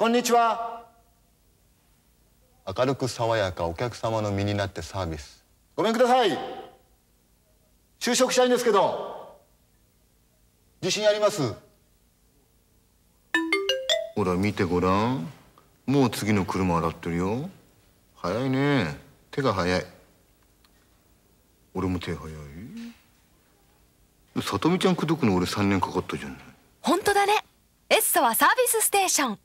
こんにちは明るく爽やかお客様の身になってサービスごめんください就職したいんですけど自信ありますほら見てごらんもう次の車洗ってるよ早いね手が早い俺も手早い里美ちゃん口説くの俺3年かかったじゃない本当だねエッソはサービスステーション